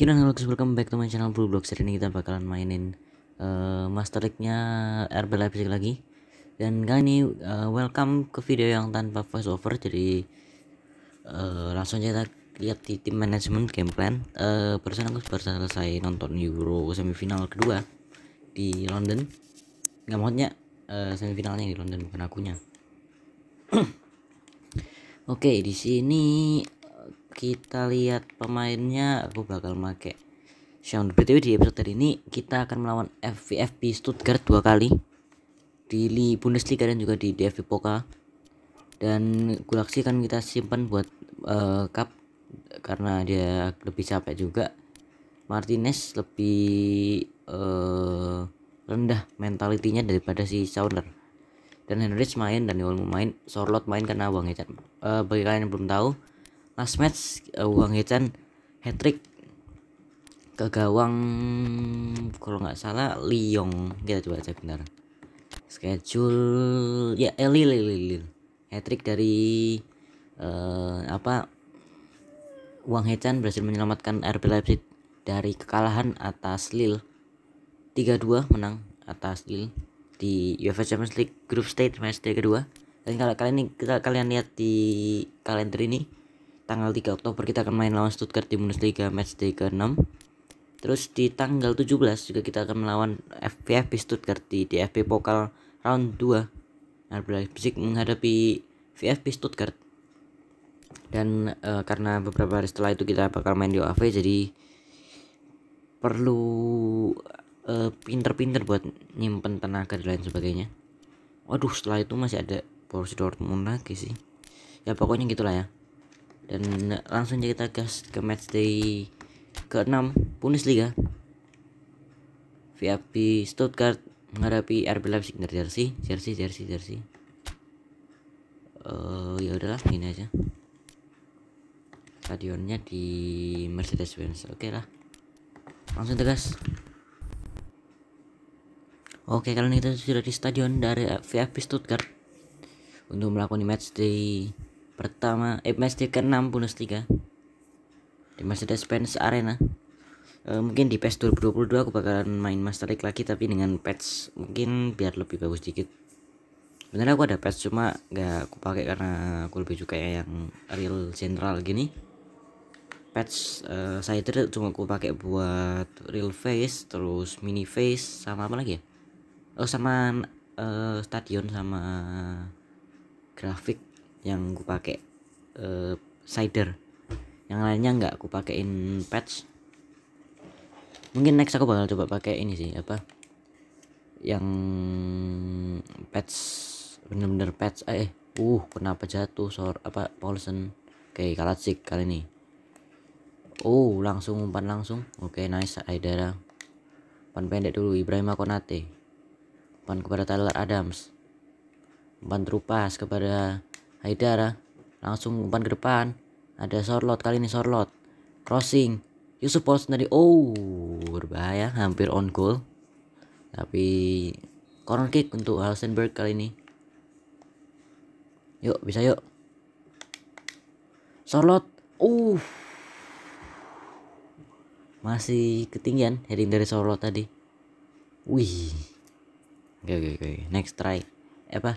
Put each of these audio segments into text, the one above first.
Kira halo guys, welcome back to my channel Blue Blocks. Hari ini kita bakalan mainin uh, Master League-nya RB Leipzig lagi. Dan kali ini uh, welcome ke video yang tanpa voice over. Jadi uh, langsung aja kita lihat di tim management game plan. Uh, Persen aku baru selesai nonton Euro semifinal kedua di London. Gak maksudnya uh, semifinalnya di London bukan akunya. Oke, okay, di sini kita lihat pemainnya aku bakal make Sean. btw di episode kali ini kita akan melawan FVFB Stuttgart dua kali di Bundesliga dan juga di DFB Pokal dan Gulaksi kan kita simpan buat uh, cup karena dia lebih capek juga Martinez lebih uh, rendah mentalitinya daripada si Saunder dan Henrich main dan Newell main Sorlot main karena uangnya. uh, bagi kalian yang belum tahu last match eh, uh, Wang Hechan hat trick ke gawang kalau nggak salah Liyong kita coba cek benar schedule ya eh, Elil Lil hat trick dari uh, apa Wang Hechan berhasil menyelamatkan RB Leipzig dari kekalahan atas Lille 3-2 menang atas Lille di UEFA Champions League Group Stage match kedua dan kalau kalian nih, kalian lihat di kalender ini tanggal 3 Oktober kita akan main lawan Stuttgart di Bundesliga match day ke-6 terus di tanggal 17 juga kita akan melawan FVFB Stuttgart di DFB Pokal round 2 RB nah, Leipzig menghadapi VFB Stuttgart dan uh, karena beberapa hari setelah itu kita bakal main di OAV jadi perlu pinter eh, pinter-pinter buat nyimpen tenaga dan lain sebagainya waduh setelah itu masih ada Borussia Dortmund lagi sih ya pokoknya gitulah ya dan langsung aja kita gas ke match day ke-6 liga, VIP Stuttgart menghadapi RB Leipzig dari jersey jersey jersey jersey uh, ya udahlah ini aja stadionnya di Mercedes Benz oke okay lah langsung tegas oke okay, kalian kita sudah di stadion dari VIP Stuttgart untuk melakukan match day pertama eh, matchday ke-6 Bundesliga di Mercedes-Benz Arena e, mungkin di PES 2022 aku bakalan main Master League lagi tapi dengan patch e mungkin biar lebih bagus dikit sebenarnya aku ada patch e cuma gak aku pakai karena aku lebih suka yang real general gini patch e eh, uh, saya itu cuma aku pakai buat real face terus mini face sama apa lagi ya oh sama uh, stadion sama grafik yang gue pakai uh, cider yang lainnya nggak aku pakaiin patch mungkin next aku bakal coba pakai ini sih apa yang patch bener-bener patch eh uh kenapa jatuh sor apa paulson, oke okay, Kalatsik kali ini oh langsung umpan langsung oke okay, nice Aidara umpan pendek dulu Ibrahim Konate umpan kepada Tyler Adams umpan terupas kepada Haidara langsung umpan ke depan ada Sorlot kali ini Sorlot crossing Yusuf Paul sendiri oh berbahaya hampir on goal tapi corner kick untuk Halsenberg kali ini yuk bisa yuk Sorlot uh masih ketinggian heading dari Sorlot tadi wih oke okay, oke okay, oke okay. next try eh, apa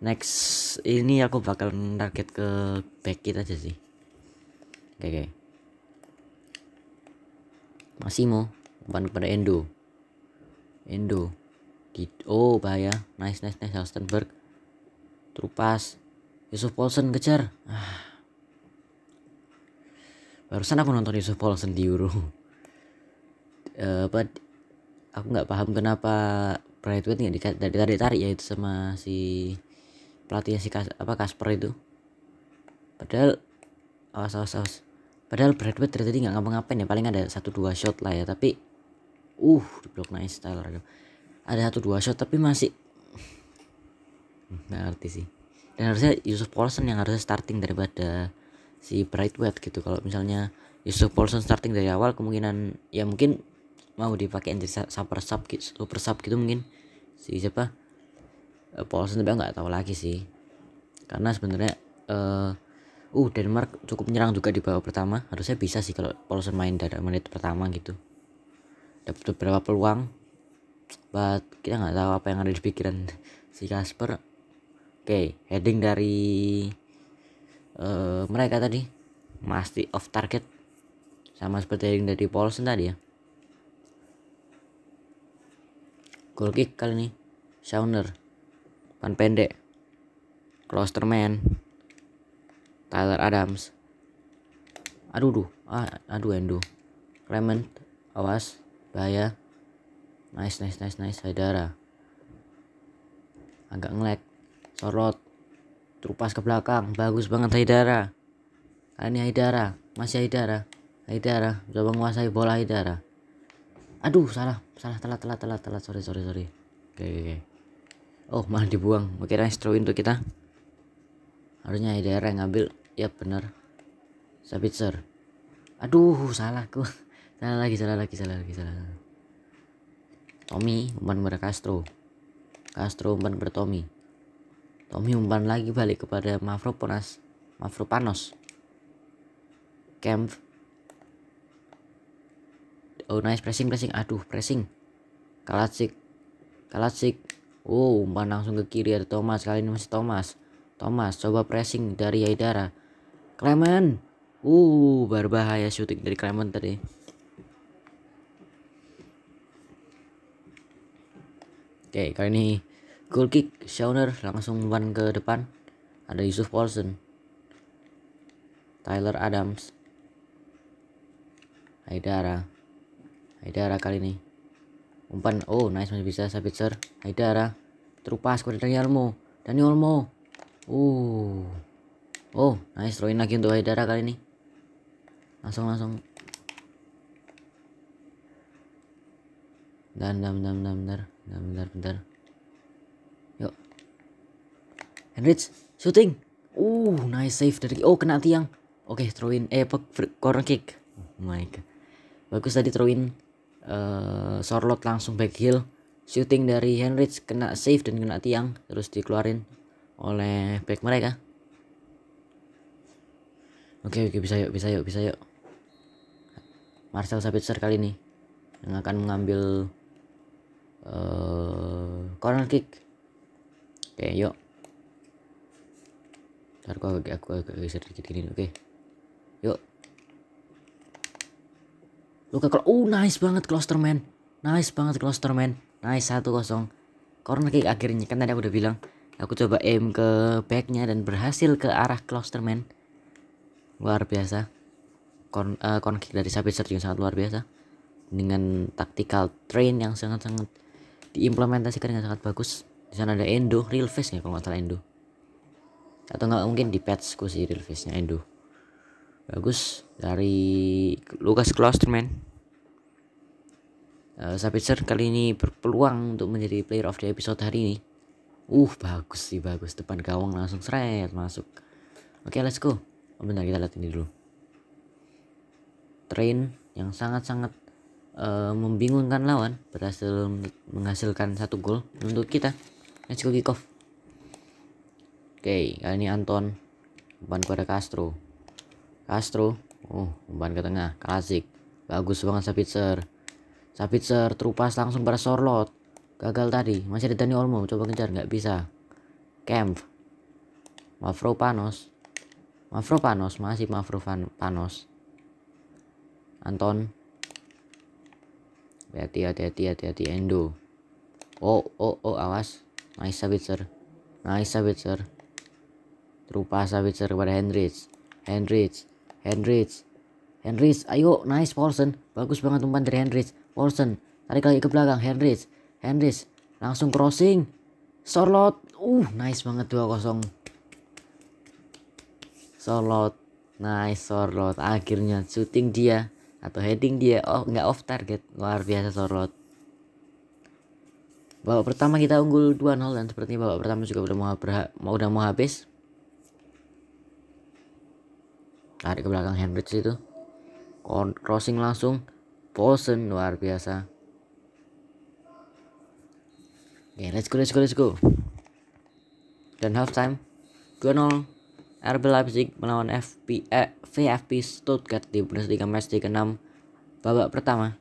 next ini aku bakal target ke back kita aja sih oke okay, okay. Masimo umpan kepada Endo Endo di oh bahaya nice nice nice Hostenberg terupas Yusuf Paulsen kejar ah. barusan aku nonton Yusuf Paulsen di Euro uh, eh, but aku nggak paham kenapa Brightwood nggak ditarik tarik ya itu sama si pelatihnya si Kas, apa Kasper itu padahal awas awas awas padahal Bradwood dari tadi nggak ngapa-ngapain ya paling ada satu dua shot lah ya tapi uh di blok nice Tyler ada satu dua shot tapi masih nggak ngerti sih dan harusnya Yusuf Paulson yang harusnya starting daripada si Brightwood gitu kalau misalnya Yusuf Paulson starting dari awal kemungkinan ya mungkin mau dipakai jadi super sub gitu super sub gitu mungkin si siapa Eh, Polsen tapi nggak tahu lagi sih karena sebenarnya uh, uh Denmark cukup menyerang juga di babak pertama harusnya bisa sih kalau Polsen main dari menit pertama gitu dapat beberapa peluang but kita nggak tahu apa yang ada di pikiran si Kasper oke okay, heading dari uh, mereka tadi masih off target sama seperti heading dari Polsen tadi ya goal kick kali ini Schauner Pan Pendek, Klosterman, Tyler Adams. Aduh, duh. Ah, aduh Endo. Clement, awas, bahaya. Nice, nice, nice, nice, Saudara, Agak ngelag. Sorot. Terupas ke belakang. Bagus banget Saudara, ini Saudara, Masih Saudara, Saudara, coba menguasai bola Saudara, Aduh, salah. Salah, telat, telat, telat, telat. Sorry, sorry, sorry. Oke, okay, oke, okay, oke. Okay oh malah dibuang oke nice throw untuk kita harusnya ada yang ngambil ya bener Sabitzer aduh salah gua salah lagi salah lagi salah lagi salah Tommy umpan kepada Castro Castro umpan kepada Tommy Tommy umpan lagi balik kepada Mavropanos Mavropanos Camp oh nice pressing pressing aduh pressing Kalatsik Kalatsik Wow, umpan langsung ke kiri ada Thomas. Kali ini masih Thomas. Thomas coba pressing dari Yaidara. Clement. Uh, berbahaya shooting dari Clement tadi. Oke, kali ini goal kick Shauner langsung umpan ke depan. Ada Yusuf Paulsen. Tyler Adams. Haidara. Haidara kali ini umpan oh nice masih bisa Sabitzer Haidara terupas kepada Daniel Mo Daniel Mo uh oh nice throw lagi untuk Haidara kali ini langsung langsung dan dan dan dan bentar dan bentar, bentar. yuk Henrich shooting uh nice save dari oh kena tiang oke okay, throw in eh corner kick oh my god bagus tadi throw in uh, eh, Sorlot langsung back heel shooting dari Henrich kena save dan kena tiang terus dikeluarin oleh back mereka oke okay, oke okay, bisa yuk bisa yuk bisa yuk Marcel Sabitzer kali ini yang akan mengambil uh, corner kick oke okay, yuk ntar aku agak geser dikit gini oke okay. yuk Luka kalau oh nice banget man Nice banget man Nice 1-0. Corner kick akhirnya kan tadi aku udah bilang aku coba aim ke backnya dan berhasil ke arah man Luar biasa. Corner uh, corner kick dari Sabitzer juga sangat luar biasa. Dengan tactical train yang sangat-sangat diimplementasikan dengan sangat bagus. Di sana ada Endo, real face ya kalau nggak salah Endo. Atau nggak mungkin di patchku sih real face-nya Endo bagus dari Lukas Klosterman uh, eh, Sabitzer kali ini berpeluang untuk menjadi player of the episode hari ini uh bagus sih bagus depan gawang langsung seret masuk oke okay, let's go oh, bentar kita lihat ini dulu train yang sangat-sangat uh, membingungkan lawan berhasil menghasilkan satu gol untuk kita let's go kick off oke okay, kali ini Anton depan kepada Castro Castro oh umpan ke tengah klasik bagus banget Sabitzer Sabitzer terupas langsung pada Sorlot gagal tadi masih ada Dani Olmo coba kejar nggak bisa Kemp Mavropanos Panos. masih Panos. Anton hati hati hati hati hati Endo oh oh oh awas nice Sabitzer nice Sabitzer terupas Sabitzer kepada Hendrix Hendrix Henrys, Henrys, ayo nice Paulson bagus banget umpan dari Henrys, Paulson tarik lagi ke belakang Henrys, Henrys, langsung crossing Sorlot uh nice banget 2-0 Sorlot nice Sorlot akhirnya shooting dia atau heading dia oh nggak off target luar biasa Sorlot Babak pertama kita unggul 2-0 dan sepertinya babak pertama juga udah mau berha mau udah mau habis. tarik ke belakang Hendricks itu crossing langsung Posen luar biasa oke okay, let's go let's go let's go dan half time Gunnel RB Leipzig melawan FP, eh, VFP Stuttgart di Bundesliga match di ke-6 babak pertama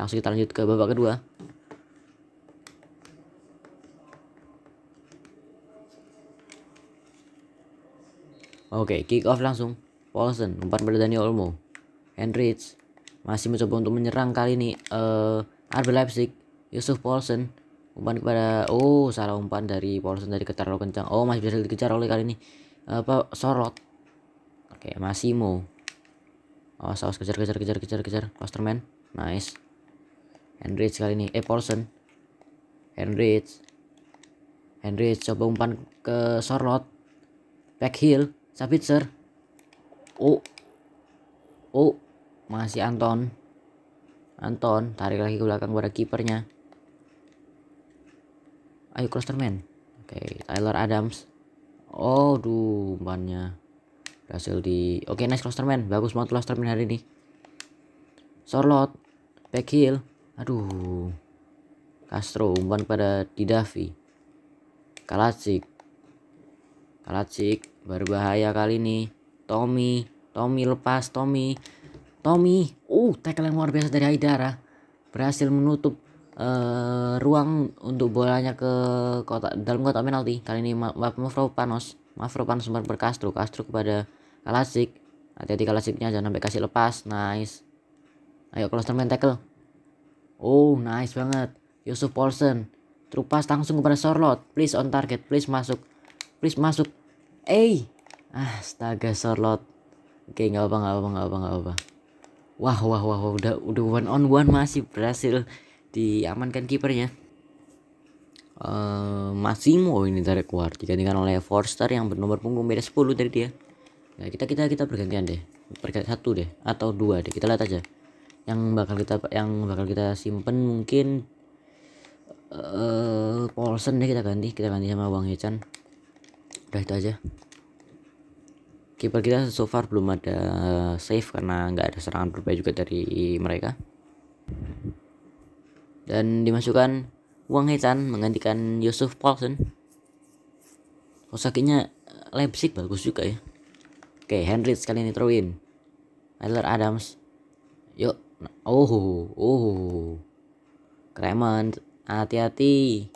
langsung kita lanjut ke babak kedua Oke, okay, kick off langsung. Paulson umpan pada Dani Olmo Hendricks masih mencoba untuk menyerang kali ini uh, eh, RB Leipzig Yusuf Paulson umpan kepada oh salah umpan dari Paulson dari terlalu kencang oh masih bisa dikejar oleh kali ini eh, apa uh, sorot oke okay, Masimo Oh awas kejar kejar kejar kejar kejar Klosterman nice Hendricks kali ini eh Paulson Hendricks Hendricks coba umpan ke sorot back heel Sabitzer oh oh masih Anton Anton tarik lagi ke belakang pada kipernya ayo Klosterman oke okay, Tyler Adams oh duh umpannya berhasil di oke okay, nice Klosterman bagus banget Klosterman hari ini Sorlot back heel aduh Castro umpan pada Didavi Kalacik. Kalacik berbahaya kali ini Tommy Tommy lepas Tommy Tommy uh tackle yang luar biasa dari Haidara berhasil menutup uh, ruang untuk bolanya ke kota dalam kotak penalti kali ini Mavro Panos Mavro Panos sempat berkastro Castro kepada Kalasik hati-hati Kalasiknya jangan sampai kasih lepas nice ayo Klosterman tackle oh nice banget Yusuf Paulsen terupas langsung kepada Sorlot please on target please masuk please masuk eh astaga Sorlot Oke, nggak apa nggak apa nggak apa nggak apa. Wah, wah, wah, wah, udah udah one on one masih berhasil diamankan kipernya. Uh, eh, Massimo ini tarik keluar digantikan oleh Forster yang bernomor punggung beda 10 dari dia. Nah, kita kita kita bergantian deh. Bergantian satu deh atau dua deh. Kita lihat aja. Yang bakal kita yang bakal kita simpen mungkin eh uh, Paulsen deh kita ganti. Kita ganti sama Bang Hechan. Udah itu aja kiper kita so far belum ada eh, save karena nggak ada serangan berbahaya juga dari mereka dan dimasukkan Wang Hechan menggantikan Yusuf Paulsen Osakinya eh, Leipzig bagus juga ya oke Henry sekali ini throw in Adler Adams yuk oh oh, oh, oh. Kremant hati-hati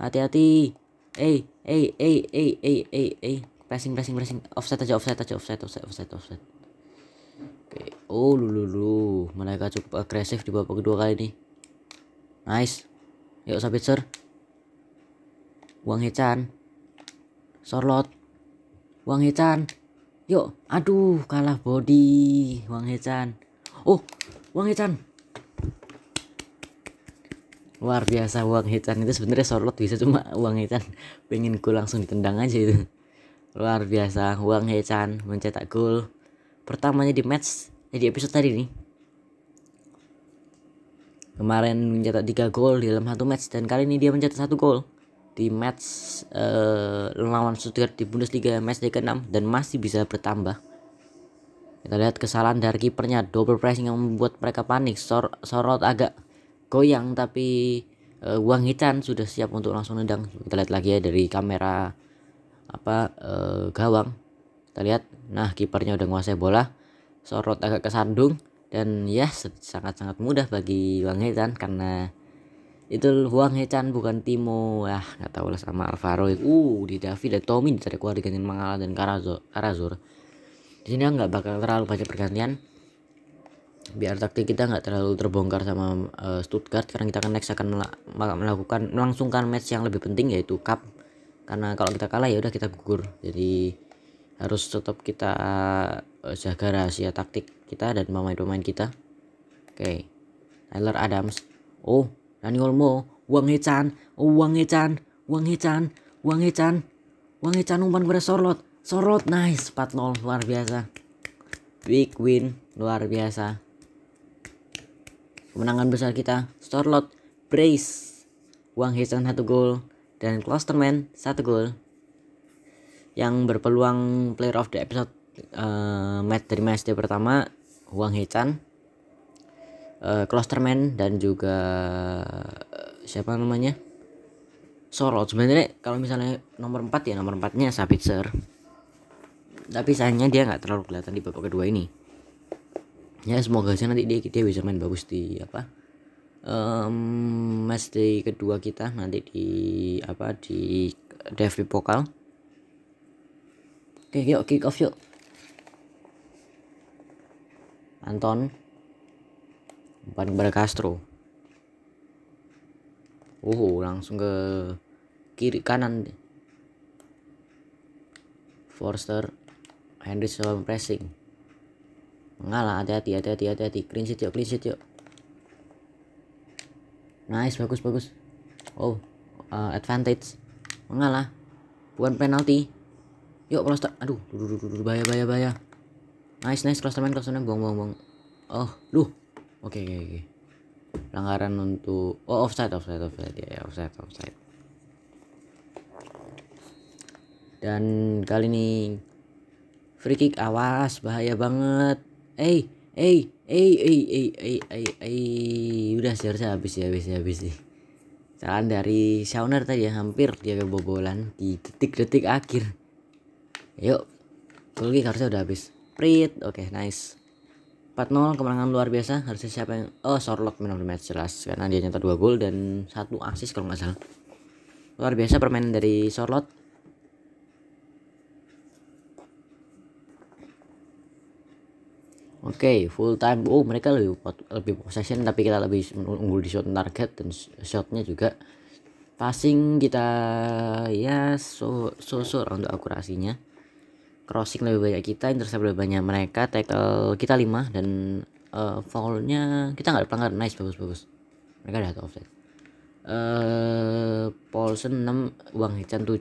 hati-hati eh eh eh eh eh eh eh Pressing, pressing, pressing. Offset aja, offset aja, offset, offset, offset, offset. Oke. Oh, lulu, lulu. Mereka cukup agresif di babak kedua kali ini. Nice. Yuk, sabit sir uang hechan Sorlot. uang hechan Yuk, aduh, kalah body uang hechan Oh, uang hechan Luar biasa uang hechan itu sebenarnya sorlot bisa cuma uang hechan pengen ku langsung ditendang aja itu luar biasa Huang Hechan mencetak gol pertamanya di match eh, di episode tadi nih kemarin mencetak 3 gol di dalam satu match dan kali ini dia mencetak satu gol di match uh, lawan Stuttgart di Bundesliga match ke-6 dan masih bisa bertambah. Kita lihat kesalahan dari kipernya double pressing yang membuat mereka panik, Sor sorot agak goyang tapi uh, eh, Wang Hitan sudah siap untuk langsung nendang. Kita lihat lagi ya dari kamera apa e, gawang kita lihat nah kipernya udah nguasai bola sorot agak kesandung dan ya sangat-sangat mudah bagi Wang Hechan karena itu Wang Hechan bukan Timo ah nggak tahu lah sama Alvaro uh di Davi dan Tommy ditarik keluar digantiin Mangala dan Karazor Karazor di sini nggak bakal terlalu banyak pergantian biar taktik kita nggak terlalu terbongkar sama uh, Stuttgart karena kita akan next akan melakukan melangsungkan match yang lebih penting yaitu cup karena kalau kita kalah ya udah kita gugur jadi harus tetap kita eh, jaga rahasia taktik kita dan pemain-pemain kita oke okay. Tyler Adams oh Dani Olmo Wang Hechan oh Wang Hechan Wang Hechan Wang Hechan Wang Hechan umpan kepada Sorlot Sorlot nice 4-0 luar biasa big win luar biasa kemenangan besar kita Sorlot brace Wang Hechan satu gol dan Klosterman satu gol yang berpeluang player of the episode uh, match dari match day pertama Huang Hechan uh, Klosterman dan juga uh, siapa namanya Sorot sebenarnya kalau misalnya nomor 4 ya nomor 4 nya Sabitzer tapi sayangnya dia nggak terlalu kelihatan di babak kedua ini ya semoga aja nanti dia, dia bisa main bagus di apa um, match day kedua kita nanti di apa di Devi Pokal. Oke, yuk kick off yuk. Anton umpan kepada Castro. Oh, langsung ke kiri kanan. Forster Henry pressing. Mengalah, hati-hati, hati-hati, hati-hati. Clean sheet yuk, clean sheet yuk nice bagus bagus oh uh, advantage mengalah bukan penalti yuk cluster aduh duh, duh, duh, duh, bahaya bahaya bahaya nice nice cluster man cluster man buang buang buang oh duh oke okay, oke okay, oke okay. pelanggaran untuk oh offside offside offside ya yeah, offside offside dan kali ini free kick awas bahaya banget eh hey, hey, eh Eh, eh, eh, eh, eh, eh. Udah seharusnya habis ya, habis ya, habis sih. Kesalahan dari Shauner tadi ya, hampir dia kebobolan di detik-detik akhir. Yuk, Kulki harusnya udah habis. Prit, oke, okay, nice. 4-0 kemenangan luar biasa. Harusnya siapa yang Oh, Sorlock menang match jelas karena dia nyetak 2 gol dan satu assist kalau nggak salah. Luar biasa permainan dari Sorlock. Oke, okay, full time. Oh, mereka lebih lebih possession tapi kita lebih unggul di shot target dan shotnya juga passing kita ya so so, so untuk akurasinya. Crossing lebih banyak kita, intercept lebih banyak mereka, tackle kita 5 dan uh, foulnya kita nggak pelanggar Nice, bagus bagus. Mereka ada offside. Eh uh, Paulson 6, Wang Hechan 7,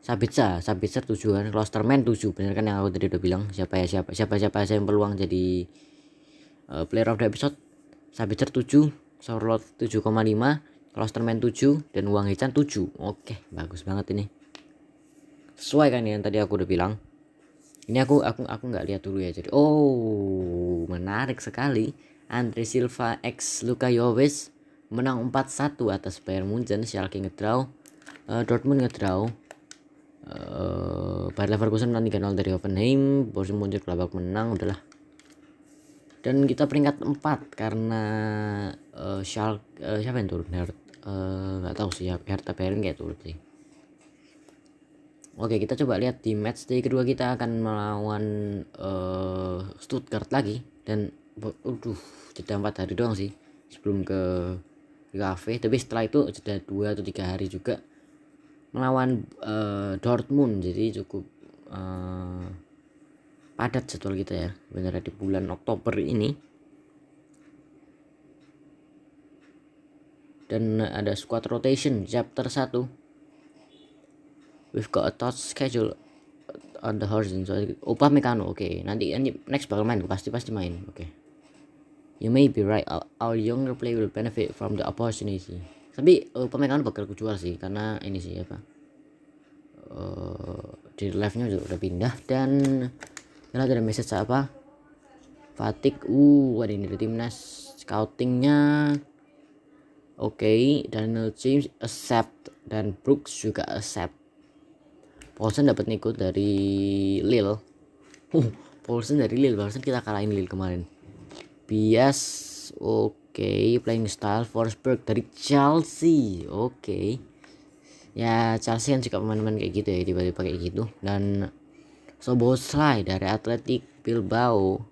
Sabitzer, Sabitzer tujuh kan, Klosterman 7 bener kan yang aku tadi udah bilang siapa ya siapa siapa siapa saya yang peluang jadi uh, player of the episode Sabitzer 7, Sorlot 7,5, Klosterman tujuh dan Uang Hechan tujuh, Oke, bagus banget ini. Sesuai kan yang tadi aku udah bilang. Ini aku aku aku nggak lihat dulu ya jadi. Oh, menarik sekali. Andre Silva X Luka Jovic menang 4-1 atas Bayern Munchen, Schalke ngedraw, uh, Dortmund ngedraw, uh, Bayer Leverkusen menang 3-0 dari Hoffenheim Borussia muncul kelabak menang udahlah dan kita peringkat 4 karena uh, Schalke uh, siapa yang turun Hert, uh, nggak tahu sih ya Hertha Berlin kayak turun sih Oke kita coba lihat di match day kedua kita akan melawan uh, Stuttgart lagi dan aduh jeda empat hari doang sih sebelum ke kafe tapi setelah itu jeda dua atau tiga hari juga melawan uh, Dortmund jadi cukup uh, padat jadwal kita ya benar di bulan Oktober ini dan ada squad rotation chapter 1 we've got a tough schedule on the horizon so upah mekano oke okay. nanti nanti next bakal main pasti pasti main oke okay. you may be right our, our younger player will benefit from the opportunity tapi uh, eh, pemegangan bakal ku sih karena ini sih apa uh, di live nya udah, udah pindah dan karena ada message apa Fatik uh ada ini dari timnas scoutingnya oke okay. Daniel James accept dan Brooks juga accept Paulson dapat ikut dari Lil uh Paulson dari Lil Paulson kita kalahin Lil kemarin bias oke okay. playing style Forsberg dari Chelsea oke okay. ya Chelsea kan suka pemain-pemain kayak gitu ya tiba-tiba kayak gitu dan Soboslai dari Athletic Bilbao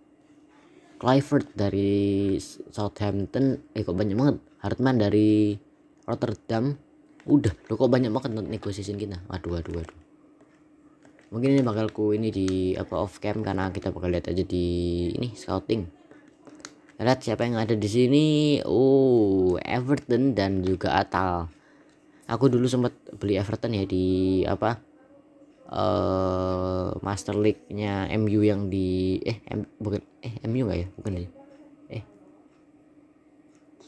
Clifford dari Southampton eh kok banyak banget Hartman dari Rotterdam udah lo kok banyak banget nonton negosiasi kita aduh aduh aduh mungkin ini bakal ku ini di apa off cam karena kita bakal lihat aja di ini scouting lihat siapa yang ada di sini oh Everton dan juga Atal aku dulu sempat beli Everton ya di apa uh, Master League-nya MU yang di eh M, bukan eh MU nggak ya? Bukan ya. Eh.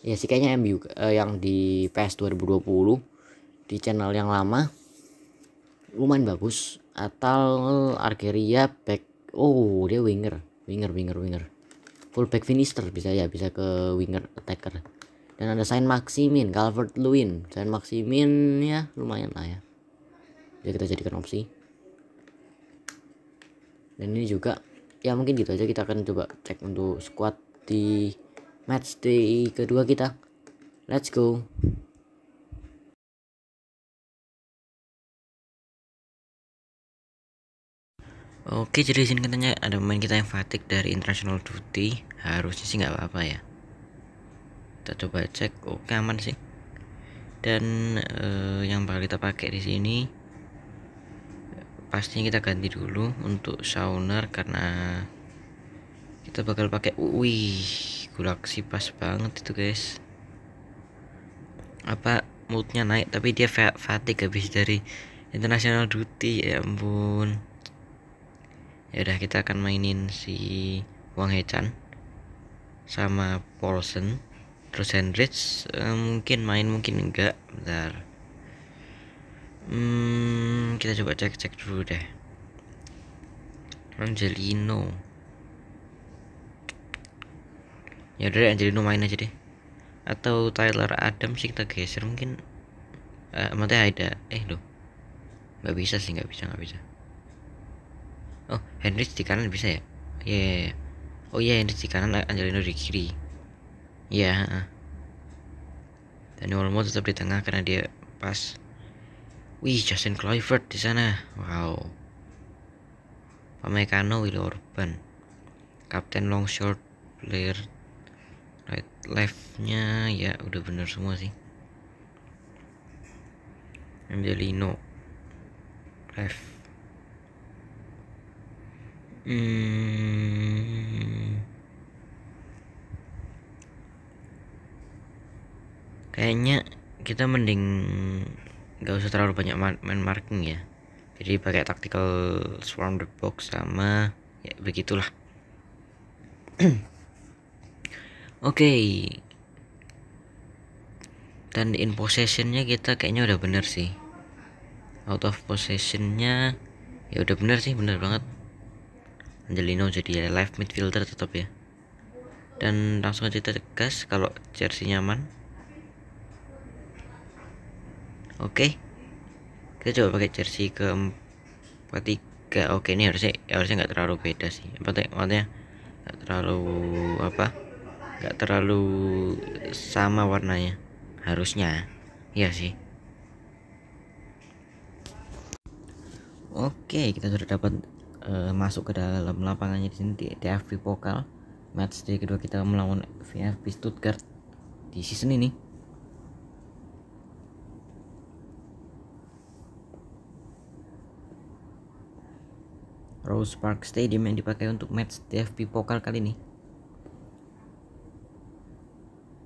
Ya sih kayaknya MU uh, eh, yang di PS 2020 di channel yang lama lumayan bagus atau Argeria back oh dia winger winger winger winger fullback finisher bisa ya bisa ke winger attacker dan ada Saint Maximin Calvert Lewin Saint Maximin ya lumayan lah ya jadi kita jadikan opsi dan ini juga ya mungkin gitu aja kita akan coba cek untuk squad di match day kedua kita let's go Oke, jadi sini katanya ada pemain kita yang fatik dari international duty. Harusnya sih nggak apa-apa ya. Kita coba cek. Oke, aman sih. Dan eh, yang bakal kita pakai di sini pastinya kita ganti dulu untuk sauner karena kita bakal pakai wih gulaksi pas banget itu guys apa moodnya naik tapi dia fatigue habis dari international duty ya ampun yaudah kita akan mainin si Wang Hechan sama Paulson terus Hendrix eh, mungkin main mungkin enggak bentar hmm, kita coba cek cek dulu deh Angelino ya udah Angelino main aja deh atau Tyler Adam sih kita geser mungkin uh, ada eh, eh lo nggak bisa sih nggak bisa nggak bisa oh Hendrix di kanan bisa ya Iya. yeah, iya. oh iya yeah, Hendrix di kanan Angelino di kiri ya yeah, uh. dan Olmo tetap di tengah karena dia pas wih Justin Clifford di sana wow Pamecano Will Orban Kapten Long Short player right leftnya ya udah bener semua sih Angelino left Hmm. Kayaknya kita mending nggak usah terlalu banyak main marking ya. Jadi pakai tactical swarm the box sama ya begitulah. Oke. Okay. Dan in possessionnya kita kayaknya udah bener sih. Out of possessionnya ya udah bener sih, bener banget. Angelino jadi left midfielder tetap ya dan langsung aja tegas kalau jersey nyaman oke okay. kita coba pakai jersey ke ketiga oke okay, ini harusnya harusnya nggak terlalu beda sih apa maksudnya nggak terlalu apa nggak terlalu sama warnanya harusnya iya sih oke okay, kita sudah dapat uh, masuk ke dalam lapangannya di sini di TFV Pokal match day kedua kita melawan VfB Stuttgart di season ini Rose Park Stadium yang dipakai untuk match TFP Pokal kali ini.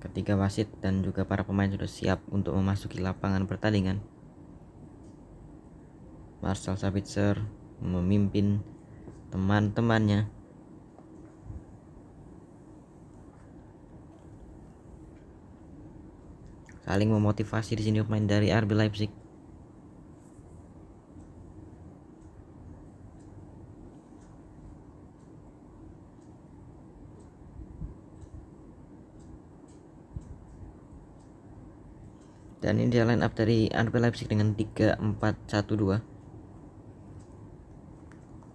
Ketiga wasit dan juga para pemain sudah siap untuk memasuki lapangan pertandingan. Marcel Sabitzer, memimpin teman-temannya saling memotivasi di sini pemain dari RB Leipzig dan ini dia line up dari RB Leipzig dengan 3 4 1 2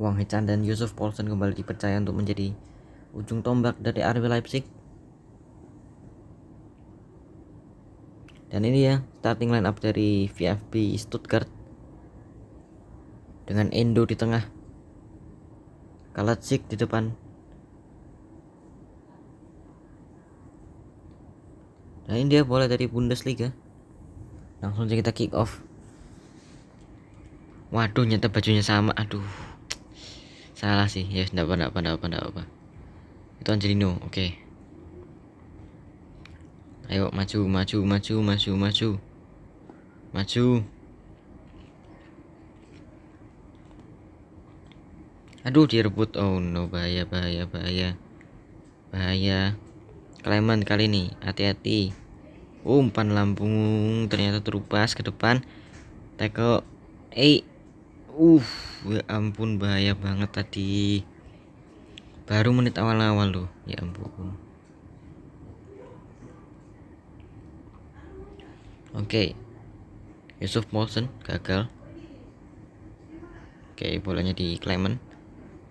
Wang Hechan dan Yusuf Paulsen kembali dipercaya untuk menjadi ujung tombak dari RB Leipzig. Dan ini ya starting line up dari VfB Stuttgart dengan Endo di tengah, Kalatsik di depan. Dan nah, ini dia bola dari Bundesliga. Langsung saja kita kick off. Waduh nyata bajunya sama, aduh salah sih ya yes, apa apa tidak apa apa itu Angelino oke okay. ayo maju maju maju maju maju maju aduh direbut oh no bahaya bahaya bahaya bahaya Clement kali ini hati-hati umpan lambung ternyata terupas ke depan tackle eh uh ya ampun bahaya banget tadi baru menit awal-awal loh ya ampun oke okay. Yusuf Paulsen gagal oke okay, bolanya di Clement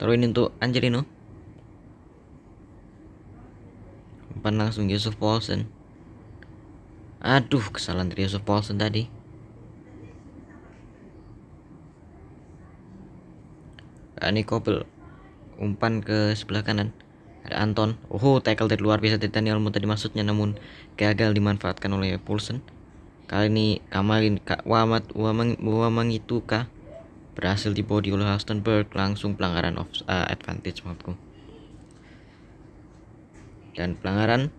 ini untuk Angelino umpan langsung Yusuf Paulsen aduh kesalahan dari Yusuf Paulsen tadi ani eh, Kobel umpan ke sebelah kanan ada Anton oh tackle dari luar biasa dari Daniel tadi maksudnya namun gagal dimanfaatkan oleh Poulsen kali ini Kamarin Kak Wamat Wamang Wamang itu kah berhasil dibodi oleh Hastenberg langsung pelanggaran of uh, advantage maksudku dan pelanggaran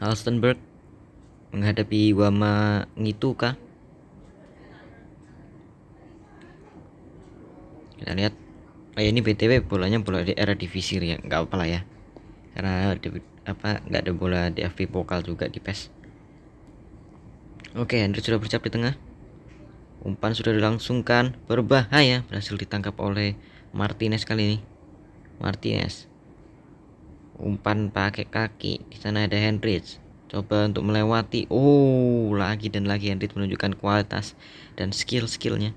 Halstenberg menghadapi Wama Ngituka kita lihat oh ya ini btw bolanya bola di era divisi ya nggak apa lah ya karena ada, apa nggak ada bola di FP vokal juga di PES oke Andre sudah bercap di tengah umpan sudah dilangsungkan berbahaya berhasil ditangkap oleh Martinez kali ini Martinez umpan pakai kaki di sana ada Hendricks coba untuk melewati oh lagi dan lagi Hendricks menunjukkan kualitas dan skill-skillnya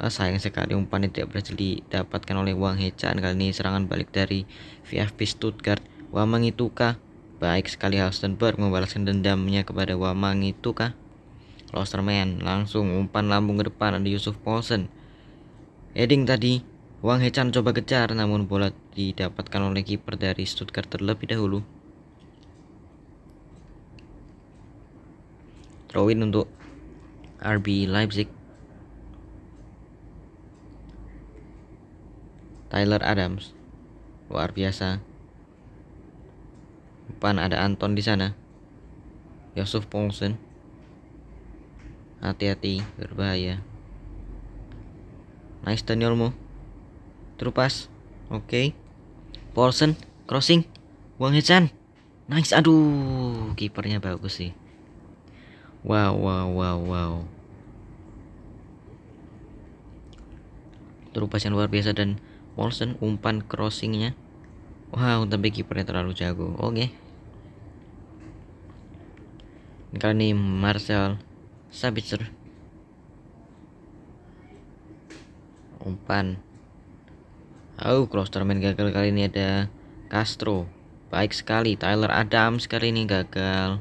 Ah, sayang sekali umpan tidak berhasil didapatkan oleh Wang Hechan kali ini serangan balik dari VfB Stuttgart Wamang itu kah baik sekali Hausenberg membalaskan dendamnya kepada Wamang itu kah Losterman langsung umpan lambung ke depan ada Yusuf Paulsen heading tadi Wang Hechan coba kejar namun bola didapatkan oleh kiper dari Stuttgart terlebih dahulu Throwin untuk RB Leipzig Tyler Adams luar biasa depan ada Anton di sana Yusuf Poulsen hati-hati berbahaya nice Danielmu, terupas oke okay. Poulsen crossing buang Hechan. nice aduh kipernya bagus sih wow wow wow wow terupas yang luar biasa dan Paulsen umpan crossingnya wow tapi kipernya terlalu jago oke okay. kali ini Marcel Sabitzer umpan oh cross termain gagal kali ini ada Castro baik sekali Tyler Adams kali ini gagal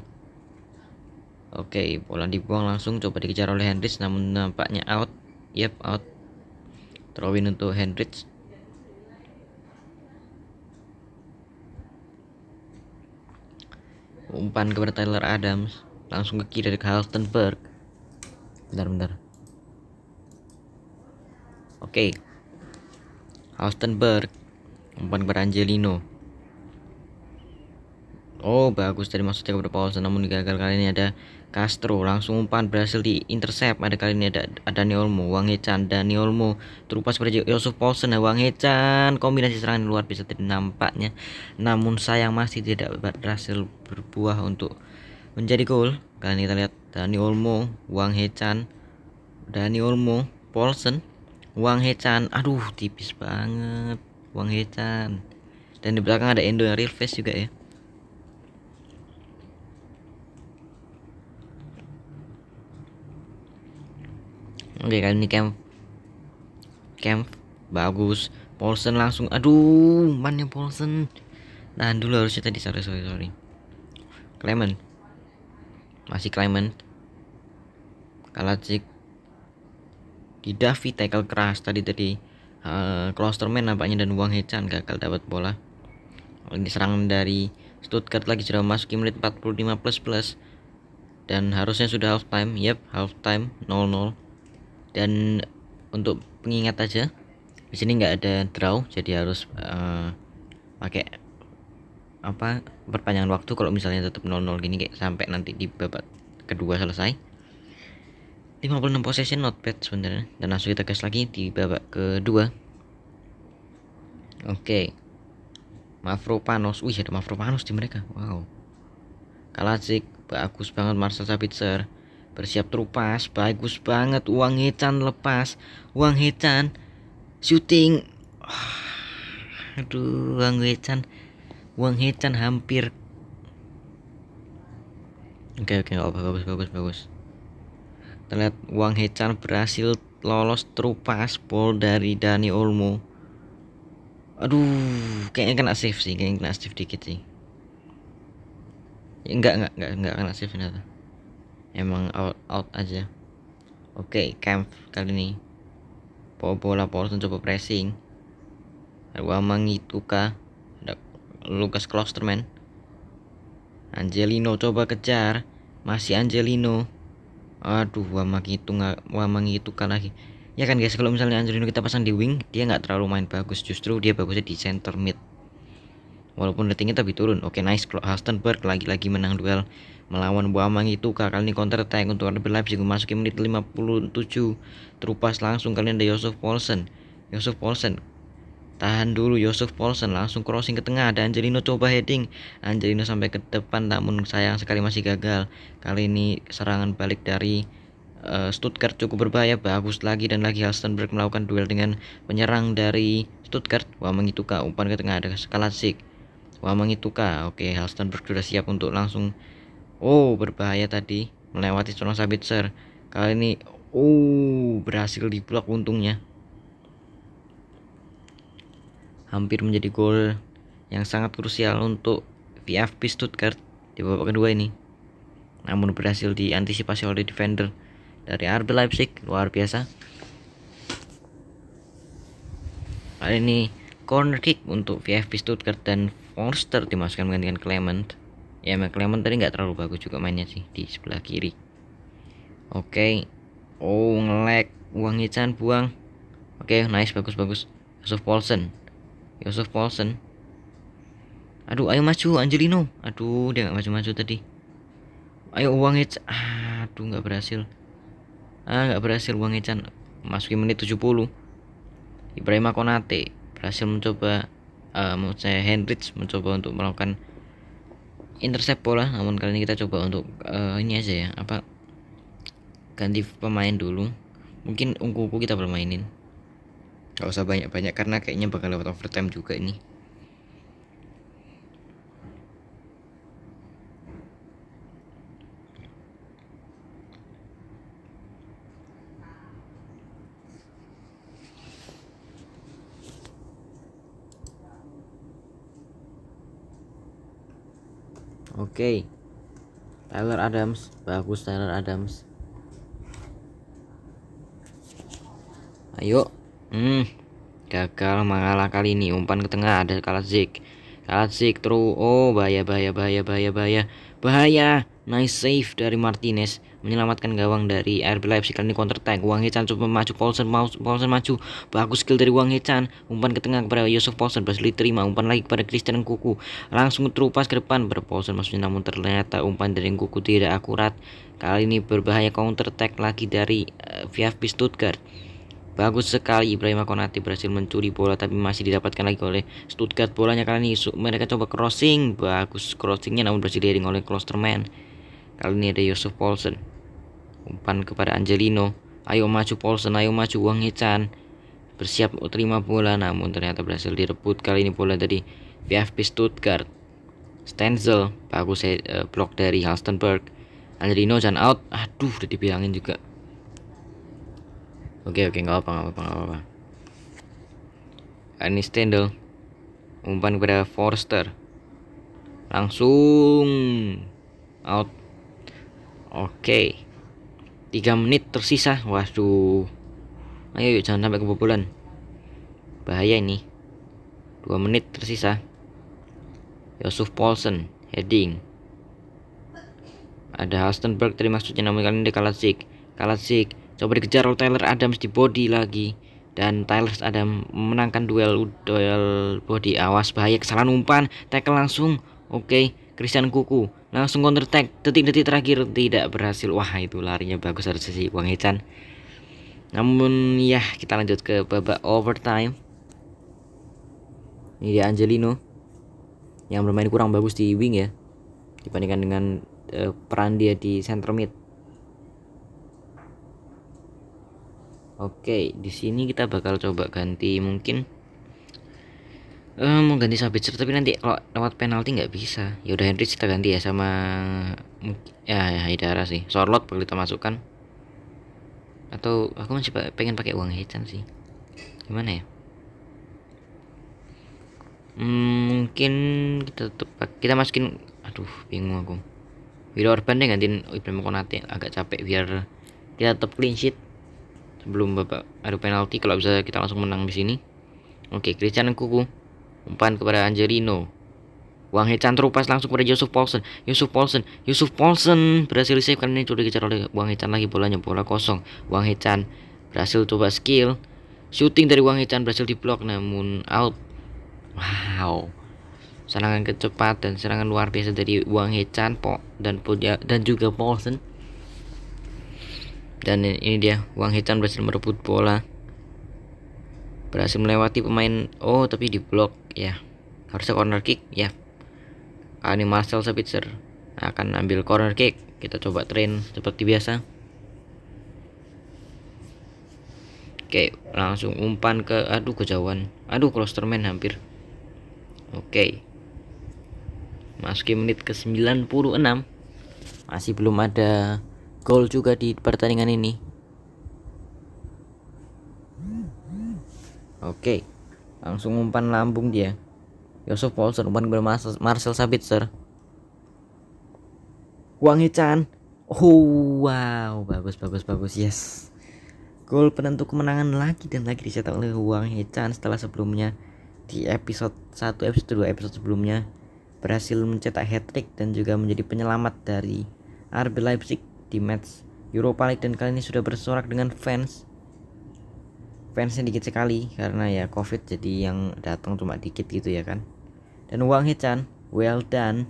Oke, okay, bola dibuang langsung coba dikejar oleh Hendricks namun nampaknya out. Yep, out. Throwin untuk Hendricks. umpan kepada Tyler Adams langsung ke kiri dari Halstenberg bentar-bentar oke okay. Halstenberg umpan kepada Angelino oh bagus tadi maksudnya kepada Paulson namun gagal kali ini ada Castro langsung umpan berhasil di intercept ada kali ini ada ada Neolmo Wang Hechan dan Neolmo terupas pada Yusuf Paulsen nah, Wang Hechan kombinasi serangan luar bisa biasa nampaknya namun sayang masih tidak berhasil berbuah untuk menjadi gol kali ini kita lihat Dani Olmo Wang Hechan Dani Olmo Paulsen Wang Hechan aduh tipis banget Wang Hechan dan di belakang ada Endo yang real face juga ya Oke kali ini camp Camp Bagus Paulsen langsung Aduh Mana Paulsen Nah dulu harusnya tadi Sorry sorry sorry Clement Masih Clement Kalajik Di Davi tackle keras tadi tadi uh, Klosterman nampaknya dan Wang Hechan gagal dapat bola Ini serangan dari Stuttgart lagi sudah masuk menit 45 plus plus dan harusnya sudah half time yep half time 0-0 dan untuk pengingat aja di sini nggak ada draw jadi harus uh, pakai apa perpanjangan waktu kalau misalnya tetap 00 gini kayak sampai nanti di babak kedua selesai 56 possession not bad sebenarnya dan langsung kita gas lagi di babak kedua oke okay. panos. wih ada panos di mereka wow Kalasik bagus banget Marcel Sabitzer bersiap terupas bagus banget uang hitan lepas uang hitan syuting oh, aduh uang hitan uang hitan hampir oke okay, oke okay, bagus bagus bagus terlihat uang hitan berhasil lolos terupas pole dari Dani Olmo aduh kayaknya kena save sih kayaknya kena save dikit sih ya, enggak enggak enggak enggak kena save ternyata emang out, out aja oke okay, camp kali ini bola Paulson coba pressing ada kah ada Lucas Klosterman Angelino coba kejar masih Angelino aduh Wamang itu nggak Wamang itu kan lagi ya kan guys kalau misalnya Angelino kita pasang di wing dia nggak terlalu main bagus justru dia bagusnya di center mid Walaupun ratingnya tapi turun. Oke, nice. kalau Hastenberg lagi-lagi menang duel melawan Buamang itu kali ini counter attack untuk RB Leipzig memasuki menit 57 terupas langsung kalian ada Yosef Paulsen Yosef Paulsen tahan dulu Yosef Paulsen langsung crossing ke tengah dan Angelino coba heading Angelino sampai ke depan namun sayang sekali masih gagal kali ini serangan balik dari uh, Stuttgart cukup berbahaya bagus lagi dan lagi Halstenberg melakukan duel dengan penyerang dari Stuttgart buamang itu umpan ke tengah ada Kalasik Wamang itu kah? Oke, Halston sudah siap untuk langsung oh berbahaya tadi melewati sabit Sabitzer. Kali ini oh berhasil diblok untungnya. Hampir menjadi gol yang sangat krusial untuk VFP Stuttgart di babak kedua ini. Namun berhasil diantisipasi oleh defender dari RB Leipzig luar biasa. Kali ini corner kick untuk VFP Stuttgart dan Forster dimasukkan menggantikan Clement ya Clement tadi nggak terlalu bagus juga mainnya sih di sebelah kiri oke okay. oh ngelag uang Chan buang oke okay, nice bagus bagus Yusuf Paulsen Yusuf Paulsen aduh ayo maju Angelino aduh dia nggak maju-maju tadi ayo uang Chan aduh nggak berhasil ah nggak berhasil uang Chan masukin menit 70 Ibrahim Konate berhasil mencoba uh, eh, maksud saya Hendrix mencoba untuk melakukan intercept bola namun kali ini kita coba untuk uh, ini aja ya apa ganti pemain dulu mungkin ungu-ungu kita bermainin gak usah banyak-banyak karena kayaknya bakal lewat overtime juga ini Oke. Okay. Tyler Adams, bagus Tyler Adams. Ayo. Hmm. Gagal mengalah kali ini. Umpan ke tengah ada Kalazik. Kalazik true. Oh, bahaya bahaya bahaya bahaya bahaya. Bahaya. Nice save dari Martinez menyelamatkan gawang dari RB Leipzig kali ini counter attack Wang Hechan coba maju Paulsen Paulsen maju bagus skill dari Wang Hechan umpan ke tengah kepada Yusuf Paulsen berhasil diterima umpan lagi kepada Christian Kuku langsung terupas ke depan pada Paulsen maksudnya namun ternyata umpan dari Kuku tidak akurat kali ini berbahaya counter attack lagi dari uh, eh, VfB Stuttgart Bagus sekali Ibrahim Konate berhasil mencuri bola tapi masih didapatkan lagi oleh Stuttgart bolanya kali ini. Mereka coba crossing, bagus crossingnya namun berhasil diiring oleh Klosterman. Kali ini ada Yusuf Paulsen. Umpan kepada Angelino. Ayo maju Paulsen, ayo maju Wang Hechan. Bersiap terima bola namun ternyata berhasil direbut kali ini bola dari VFP Stuttgart. Stenzel bagus eh, blok dari Halstenberg. Angelino dan out. Aduh, udah dibilangin juga. Oke, oke, nggak apa-apa, nggak apa-apa, nggak apa-apa. Ini Stendel umpan kepada Forster langsung out Oke. tiga menit tersisa. Waduh. Ayo yuk jangan sampai kebobolan. Bahaya ini. Dua menit tersisa. Yusuf Paulsen heading. Ada Hastenberg terima maksudnya namun kali ini Kalasik. Kalasik coba dikejar oleh Tyler Adams di body lagi dan Tyler Adams menangkan duel duel body awas bahaya kesalahan umpan tackle langsung oke okay. Christian Kuku langsung counter attack detik-detik terakhir tidak berhasil wah itu larinya bagus dari si Wang Hechan namun ya kita lanjut ke babak overtime ini dia Angelino yang bermain kurang bagus di wing ya dibandingkan dengan uh, peran dia di center mid Oke, di sini kita bakal coba ganti mungkin uh, mau ganti Sabitzer tapi nanti kalau lewat penalti nggak bisa ya udah Henry kita ganti ya sama ya, ya Hidara sih Sorlot perlu kita masukkan atau aku masih pengen pakai uang hechan sih gimana ya hmm, mungkin kita tetap kita masukin aduh bingung aku Wiro Orban deh gantiin Ibrahim Konate agak capek biar kita tetap clean sheet sebelum bapak adu penalti kalau bisa kita langsung menang di sini oke Christian Kuku Umpan kepada Angelino. Wang Hechan terupas langsung kepada Yusuf Paulsen. Yusuf Paulsen, Yusuf Paulsen berhasil save karena ini sudah dikejar oleh Wang Hechan lagi bolanya bola kosong. Wang Hechan berhasil coba skill. Shooting dari Wang Hechan berhasil diblok namun out. Wow. Serangan kecepat dan serangan luar biasa dari Wang Hechan po dan punya dan juga Paulsen. Dan ini dia Wang Hechan berhasil merebut bola. Berhasil melewati pemain. Oh, tapi diblok ya harusnya corner kick ya kali Marcel Sabitzer akan ambil corner kick kita coba train seperti biasa Oke, langsung umpan ke aduh kejauhan. Aduh Klosterman hampir. Oke. masukin menit ke 96. Masih belum ada gol juga di pertandingan ini. Oke. Langsung umpan lambung dia. Yusuf Paul umpan kepada Marcel Sabitzer. Wang Hichan. Oh, wow, bagus bagus bagus. Yes. Gol penentu kemenangan lagi dan lagi dicetak oleh Wang Hichan setelah sebelumnya di episode 1 episode 2 episode sebelumnya berhasil mencetak hat-trick dan juga menjadi penyelamat dari RB Leipzig di match Europa League dan kali ini sudah bersorak dengan fans fansnya dikit sekali karena ya covid jadi yang datang cuma dikit gitu ya kan dan uang Hechan ya, well done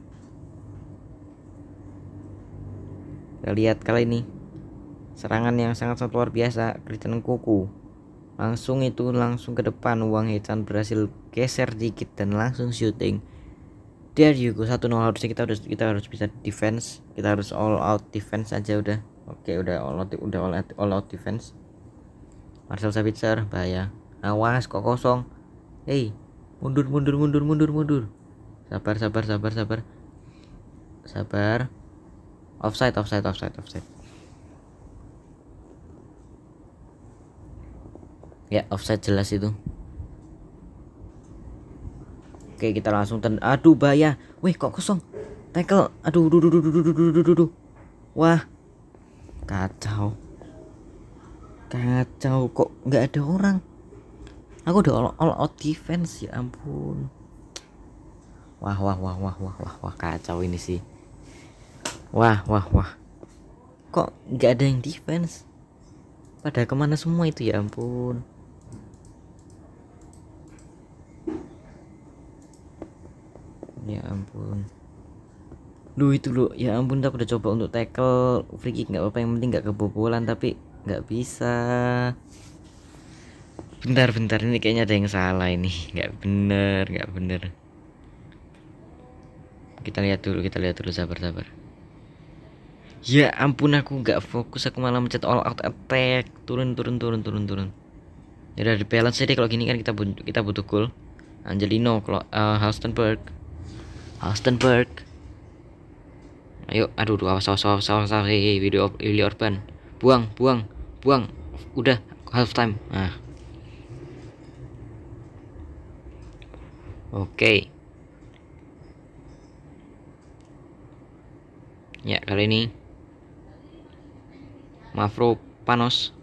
kita lihat kali ini serangan yang sangat sangat luar biasa Kristen Kuku langsung itu langsung ke depan uang Hechan ya, berhasil geser dikit dan langsung shooting there you go 1-0 harusnya kita harus kita harus bisa defense kita harus all out defense aja udah oke okay, udah all out udah all out, all out defense Marcel Sabitzer bahaya awas kok kosong hei mundur mundur mundur mundur mundur sabar sabar sabar sabar sabar offside offside offside offside ya offside jelas itu oke kita langsung ten aduh bahaya weh kok kosong tackle aduh duh duh duh duh duh duh duh duh wah kacau kacau kok nggak ada orang aku udah all, all out defense ya ampun wah wah wah wah wah wah wah kacau ini sih wah wah wah kok nggak ada yang defense pada kemana semua itu ya ampun ya ampun lu itu lu ya ampun tak udah coba untuk tackle free kick nggak apa-apa yang penting nggak kebobolan tapi nggak bisa bentar bentar ini kayaknya ada yang salah ini nggak bener nggak bener kita lihat dulu kita lihat dulu sabar sabar ya ampun aku nggak fokus aku malah mencet all out attack turun turun turun turun turun ya udah di balance deh kalau gini kan kita butuh kita butuh cool Angelino kalau uh, Halstenberg Halstenberg ayo aduh awas awas awas awas, awas, awas video Willy Orban buang buang buang udah half time nah oke okay. ya kali ini maaf panos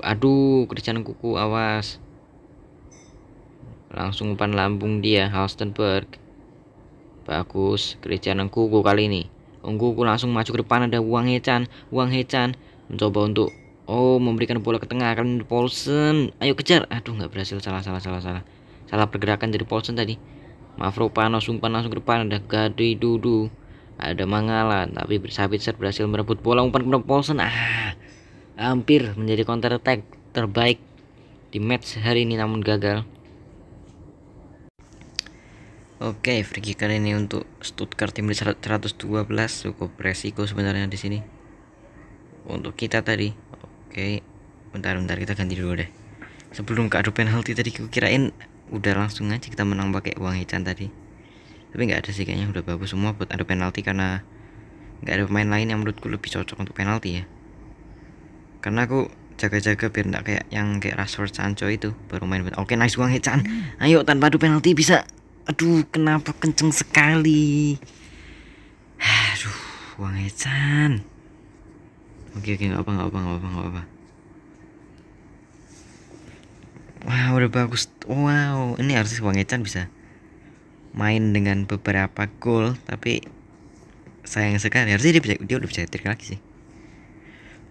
aduh kerjaan kuku awas langsung umpan lambung dia Halstenberg bagus kerjaan kuku kali ini Ongku langsung maju ke depan ada Wang Hechan Wang Hechan mencoba untuk oh memberikan bola ke tengah akan Paulsen ayo kejar aduh nggak berhasil salah salah salah salah salah pergerakan dari Paulsen tadi Mavrofano umpan langsung ke depan ada Gadi Dudu ada Mangala tapi besar berhasil merebut bola umpan ke Paulsen ah hampir menjadi counter attack terbaik di match hari ini namun gagal Oke, okay, free kick kali ini untuk Stuttgart tim 112 cukup resiko sebenarnya di sini. Untuk kita tadi. Oke. Okay. Bentar bentar kita ganti dulu deh. Sebelum ke adu penalti tadi kirain udah langsung aja kita menang pakai uang hitam tadi. Tapi nggak ada sih kayaknya udah bagus semua buat adu penalti karena nggak ada pemain lain yang menurutku lebih cocok untuk penalti ya. Karena aku jaga-jaga biar nggak kayak yang kayak Rashford Sancho itu baru main. Oke, okay, nice uang hitam. Ayo tanpa adu penalti bisa Aduh, kenapa kenceng sekali? Aduh, uang ecan. Oke, oke, gak apa, nggak apa, nggak apa, nggak apa. Wah, wow, udah bagus. Wow, ini harusnya uang ecan bisa main dengan beberapa gol, tapi sayang sekali. Harusnya dia bisa, dia udah bisa trik lagi sih.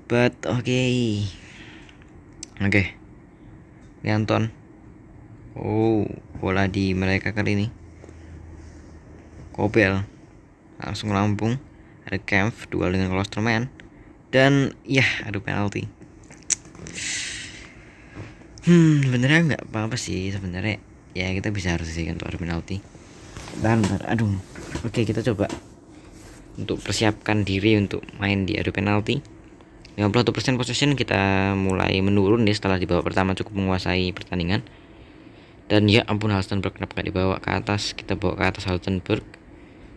But oke. Okay. Oke. Okay. Anton Oh, bola di mereka kali ini. Kobel langsung Lampung. Ada Kempf duel dengan Klosterman dan ya ada penalti. Hmm, benernya nggak apa-apa sih sebenarnya. Ya kita bisa harus sih untuk ada penalti. Dan aduh. Oke, kita coba untuk persiapkan diri untuk main di adu penalti. 51% possession kita mulai menurun nih setelah di babak pertama cukup menguasai pertandingan dan ya ampun Halstenberg kenapa nggak dibawa ke atas kita bawa ke atas Halstenberg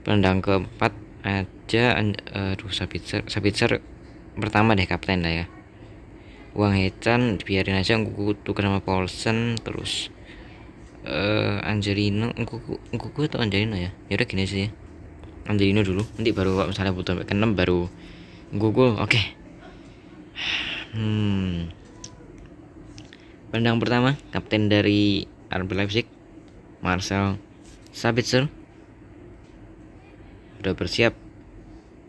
penendang keempat aja aduh Sabitzer Sabitzer pertama deh kapten lah ya uang Hechan biarin aja aku tukar sama Paulsen terus uh, Angelino engkuku engkuku atau Angelino ya ya udah gini sih ya. Angelino dulu nanti baru kalau misalnya butuh sampai 6 baru Google oke okay. hmm Pendang pertama kapten dari RB Leipzig Marcel Sabitzer sudah bersiap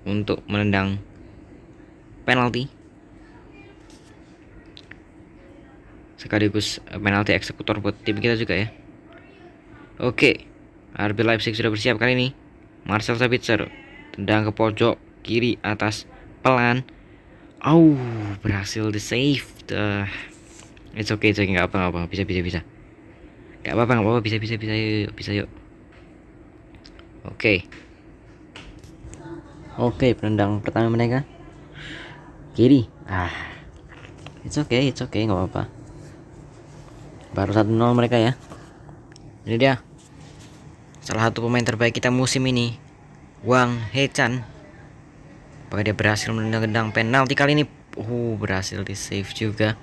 untuk menendang penalti sekaligus eh, penalti eksekutor buat tim kita juga ya oke RB Leipzig sudah bersiap kali ini Marcel Sabitzer tendang ke pojok kiri atas pelan Oh berhasil di save Uh, It's okay, it's okay, nggak apa-apa, bisa, bisa, bisa gak apa-apa gak apa-apa bisa bisa bisa yuk bisa yuk oke oke penendang pertama mereka kiri ah it's okay it's okay gak apa-apa baru satu nol mereka ya ini dia salah satu pemain terbaik kita musim ini Wang Hechan apakah dia berhasil menendang penalti kali ini uh berhasil di save juga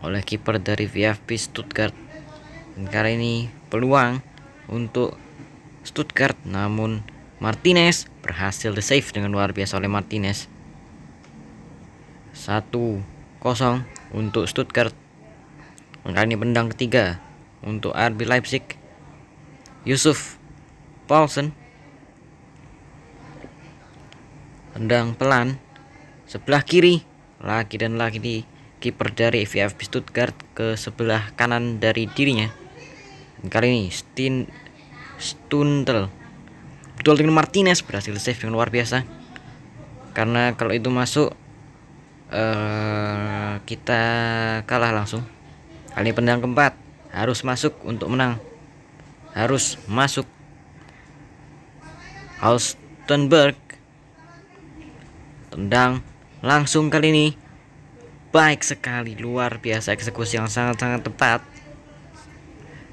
oleh kiper dari VFP Stuttgart dan kali ini peluang untuk Stuttgart namun Martinez berhasil the save dengan luar biasa oleh Martinez 1-0 untuk Stuttgart dan kali ini pendang ketiga untuk RB Leipzig Yusuf Paulsen tendang pelan sebelah kiri lagi dan lagi di kiper dari VfB Stuttgart ke sebelah kanan dari dirinya. Kali ini Stin Stuntel betul dengan Martinez berhasil save yang luar biasa. Karena kalau itu masuk uh, kita kalah langsung. Kali ini pendang keempat harus masuk untuk menang. Harus masuk. Halstenberg tendang langsung kali ini baik sekali luar biasa eksekusi yang sangat-sangat tepat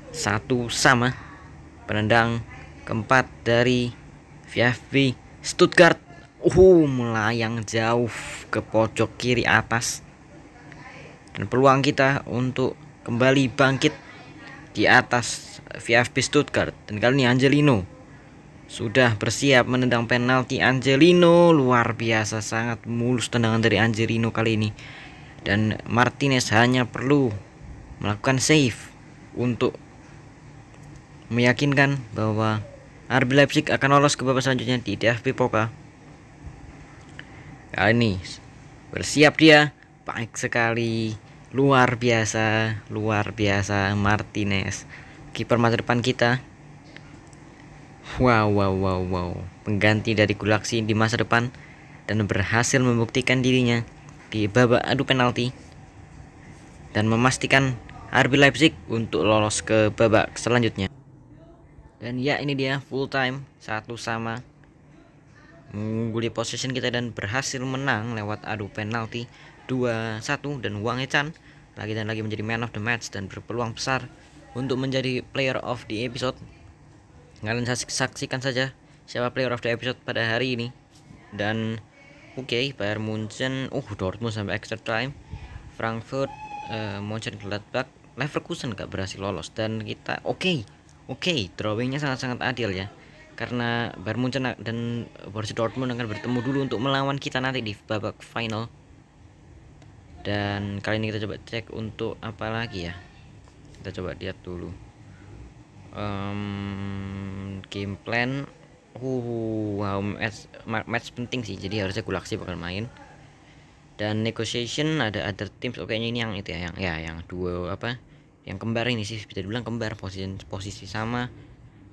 satu sama penendang keempat dari VFB Stuttgart uh melayang jauh ke pojok kiri atas dan peluang kita untuk kembali bangkit di atas VFB Stuttgart dan kali ini Angelino sudah bersiap menendang penalti Angelino luar biasa sangat mulus tendangan dari Angelino kali ini dan Martinez hanya perlu melakukan save untuk meyakinkan bahwa RB Leipzig akan lolos ke babak selanjutnya di DFB Pokal. Kali ini bersiap dia baik sekali luar biasa luar biasa Martinez kiper masa depan kita wow wow wow wow pengganti dari Gulaksi di masa depan dan berhasil membuktikan dirinya di babak adu penalti dan memastikan RB Leipzig untuk lolos ke babak selanjutnya. Dan ya ini dia full time satu sama mengungguli possession kita dan berhasil menang lewat adu penalti 2-1 dan Wang Echan lagi dan lagi menjadi man of the match dan berpeluang besar untuk menjadi player of the episode. Kalian saksikan saja siapa player of the episode pada hari ini dan Oke, okay, Bayern Munchen, uh Dortmund sampai extra time, Frankfurt, uh, eh, Munchen Gladbach, Leverkusen gak berhasil lolos dan kita oke okay, oke okay, drawingnya sangat-sangat adil ya karena Bayern Munchen dan Borussia Dortmund akan bertemu dulu untuk melawan kita nanti di babak final dan kali ini kita coba cek untuk apa lagi ya kita coba lihat dulu um, game plan Uh, wow, match, match penting sih. Jadi harusnya Gulaksi bakal main. Dan negotiation ada other teams. Oke, oh, ini yang itu ya, yang ya yang dua apa? Yang kembar ini sih bisa dibilang kembar posisi posisi sama.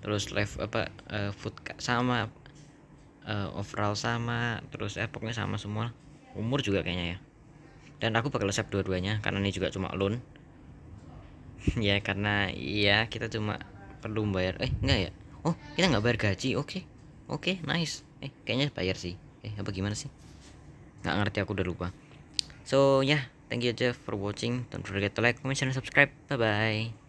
Terus left apa uh, eh, foot sama uh, overall sama, terus eh sama semua. Umur juga kayaknya ya. Dan aku bakal accept dua-duanya karena ini juga cuma loan. ya karena iya kita cuma perlu bayar eh enggak ya oh kita nggak bayar gaji oke okay. Oke, okay, nice. Eh, kayaknya bayar sih. Eh, apa gimana sih? Nggak ngerti aku udah lupa. So, yeah, thank you aja for watching. Don't forget to like, comment, and subscribe. Bye-bye.